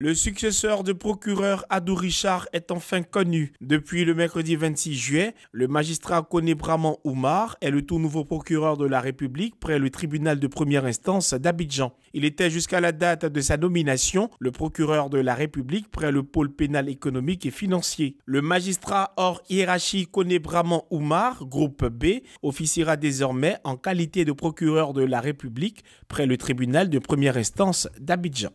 Le successeur de procureur Adou Richard est enfin connu. Depuis le mercredi 26 juillet, le magistrat Koné Oumar est le tout nouveau procureur de la République près le tribunal de première instance d'Abidjan. Il était jusqu'à la date de sa nomination le procureur de la République près le pôle pénal économique et financier. Le magistrat hors hiérarchie Koné Oumar, groupe B, officiera désormais en qualité de procureur de la République près le tribunal de première instance d'Abidjan.